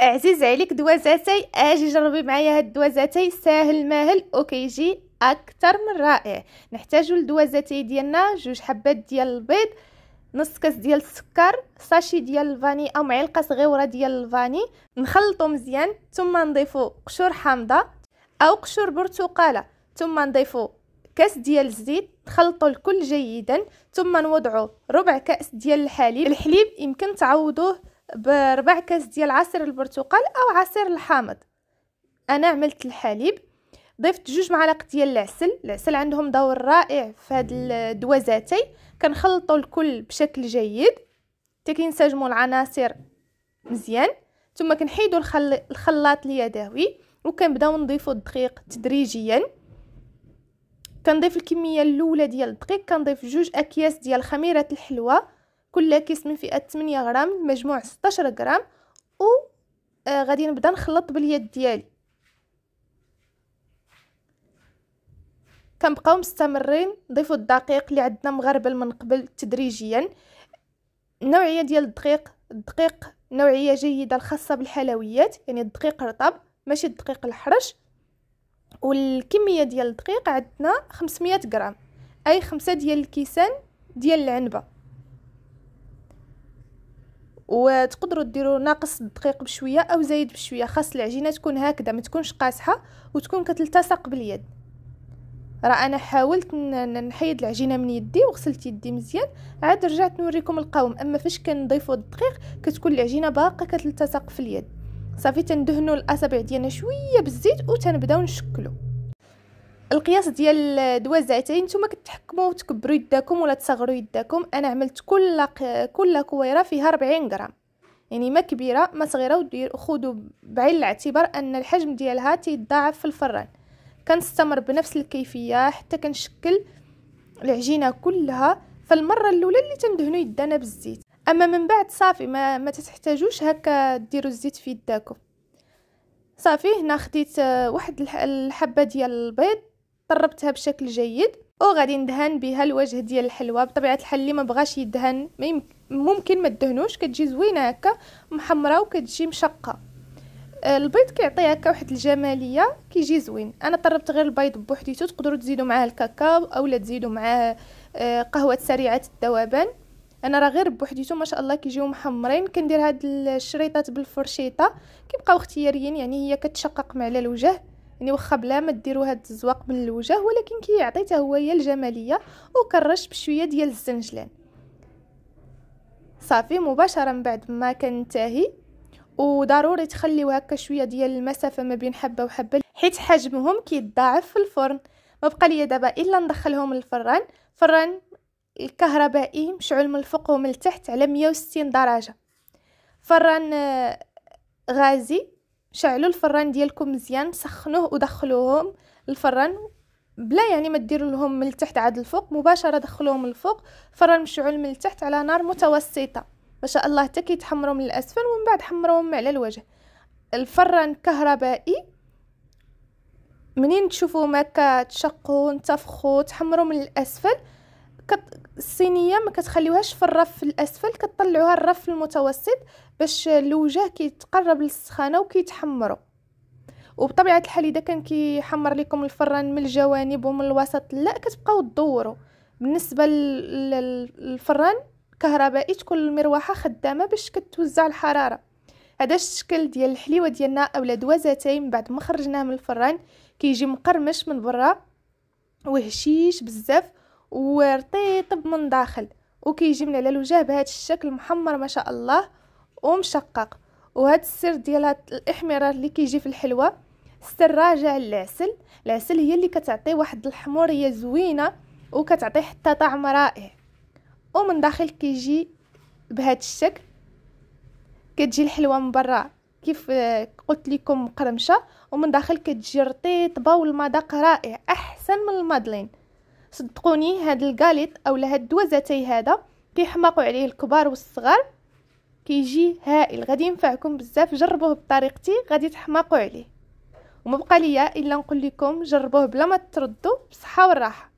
عزيز عليك دوازاتي اجي جربي معايا هاد الدوازاتي ساهل ماهل وكيجي اكثر من رائع نحتاجو لدوازاتي ديالنا جوج حبات ديال البيض نص كاس ديال السكر ساشي ديال الفاني او معلقه صغيره ديال الفاني نخلطو مزيان ثم نضيفو قشور حامضه او قشور برتقاله ثم نضيفو كاس ديال الزيت نخلطو الكل جيدا ثم نوضعو ربع كاس ديال الحليب الحليب يمكن تعوضوه بربع كاس ديال عصير البرتقال او عصير الحامض انا عملت الحليب ضفت جوج معالق ديال العسل العسل عندهم دور رائع في هاد الدوازاتين كنخلطوا الكل بشكل جيد حتى كينسجموا العناصر مزيان ثم كنحيدوا الخل... الخلاط اليدوي وكنبداو نضيفوا الدقيق تدريجيا كنضيف الكميه الاولى ديال الدقيق كنضيف جوج اكياس ديال خميره الحلوى كل كيس من فئه 8 غرام المجموع 16 غرام و آه، غادي نبدا نخلط باليد ديالي كنبقاو مستمرين نضيفوا الدقيق اللي عندنا مغربل من قبل تدريجيا النوعيه ديال الدقيق الدقيق نوعيه جيده الخاصه بالحلويات يعني الدقيق رطب ماشي الدقيق الحرش والكميه ديال الدقيق عندنا 500 غرام اي خمسة ديال الكيسان ديال العنبه وتقدروا ديروا ناقص الدقيق بشويه او زايد بشويه خاص العجينه تكون هكذا ما تكونش قاسحه وتكون كتلتصق باليد راه انا حاولت نحيد العجينه من يدي وغسلت يدي مزيان عاد رجعت نوريكم القوام اما فاش كنضيفوا الدقيق كتكون العجينه باقا كتلتصق في اليد صافي تندهنوا الاصابع ديالنا شويه بالزيت وتنبداو نشكلو القياس ديال الدوازعتين نتوما كتحكموا وتكبروا يداكم ولا تصغروا يداكم انا عملت كل كل كويره فيها 40 غرام يعني ما كبيره ما صغيره ودير خذوا بعين الاعتبار ان الحجم ديالها تيتضاعف في الفران كنستمر بنفس الكيفيه حتى كنشكل العجينه كلها فالمره الاولى اللي تندهنوا يدانا بالزيت اما من بعد صافي ما, ما تحتاجوش هكا ديروا الزيت في يداكم صافي هنا خديت واحد الحبه ديال البيض طربتها بشكل جيد وغادي ندهن بها الوجه ديال الحلوه بطبيعه الحال اللي ما بغاش يدهن ممكن ما تدهنوش كتجي زوينه هكا محمره وكتجي مشقه آه، البيض كيعطي هكا واحد الجماليه كيجي زوين انا طربت غير البيض بوحديتو تقدروا تزيدوا معاه الكاكاو اولا تزيدوا معاه آه، قهوه سريعه الذوبان انا راه غير بوحديتو ما شاء الله كيجيو محمرين كندير هاد الشريطات بالفرشيطه كيبقاو اختياريين يعني هي كتشقق مع على الوجه يعني واخا بلا ما ديروا هاد الزواق من الوجه ولكن كيعطي حتى هو هي الجماليه وكرش بشويه ديال الزنجلان صافي مباشره من بعد ما كنتهي وضروري تخليو هكا شويه ديال المسافه ما بين حبه وحبه حيت حجمهم كيتضاعف في الفرن ما بقى ليا دابا الا ندخلهم الفران فران الكهربائي مشعول من الفوق ومن التحت على 160 درجه فران آه، غازي شعلوا الفران ديالكم مزيان سخنوه ودخلوهم الفران بلا يعني ما ديروا لهم من التحت عاد الفوق مباشره دخلوهم الفوق فران مشعول من التحت على نار متوسطه ما شاء الله حتى كيتحمروا من الاسفل ومن بعد حمروهم على الوجه الفران كهربائي منين تشوفوه ما كتشقوا تنتفخوا تحمروا من الاسفل الصينيه ما كتخليوهاش في الرف الاسفل كتطلعوها الرف المتوسط باش الوجه كيتقرب للسخانه وكيتحمروا وبطبيعه الحال اذا كان كيحمر لكم الفران من الجوانب ومن الوسط لا كتبقاو تدوروا بالنسبه للفران كهربائي تكون المروحه خدامه باش كتوزع الحراره هذا الشكل ديال الحليوه ديالنا اولا دوازاتاي من بعد ما خرجناه من الفران كيجي مقرمش من برا وهشيش بزاف ورطيب من داخل وكيجي من على الوجه بهذا الشكل محمر ما شاء الله ومشقق وهذا السر ديال الاحمرار اللي كيجي في الحلوى السر راجع للعسل العسل هي اللي كتعطي واحد الحموريه زوينه وكتعطي حتى طعم رائع ومن داخل كيجي بهذا الشكل كتجي الحلوه من برا كيف قلت لكم مقرمشه ومن داخل كتجي رطيطبه والمذاق رائع احسن من المادلين صدقوني هاد الكاليط اولا هاد الدوزتي هذا كيحماقوا عليه الكبار والصغار كيجي هائل غادي ينفعكم بزاف جربوه بطريقتي غادي تحماقوا عليه وما بقى ليا الا نقول لكم جربوه بلا ما تردوا بصحه والراحه